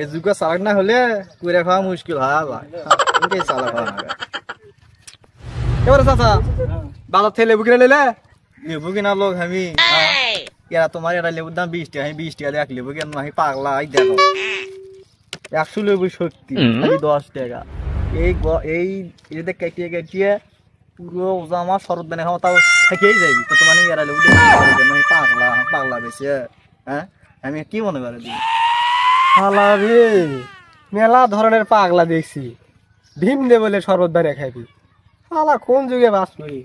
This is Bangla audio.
এ যুগ না হলে কুড়ে খাওয়া মুশকিল হয় চালাক হয় চাচা বাজার থেকে লেবু কিনে নিলে লেবু কিনা লোক আমি এরা তোমার এটা লেবুর দাম বিশ টাকা বিশ টাকা এক লেবু কেন আমি পাগলা আই দেখো একশো লেবু সত্যি দশ টাকা এই এই এটাতে কেটিয়ে কেটিয়ে পুরো ওজা শরৎ বেনে খাওয়া তাও থেকেই যাবি তো তোমার এরা লেবু মানে পাগলা পাগলা বেশি হ্যাঁ আমি কি মনে করে দিই শালা মেলা ধরনের পাগলা দেখছি ভীম দে বলে শরবত বানিয়ে খাইবি কোন যুগে বাস করি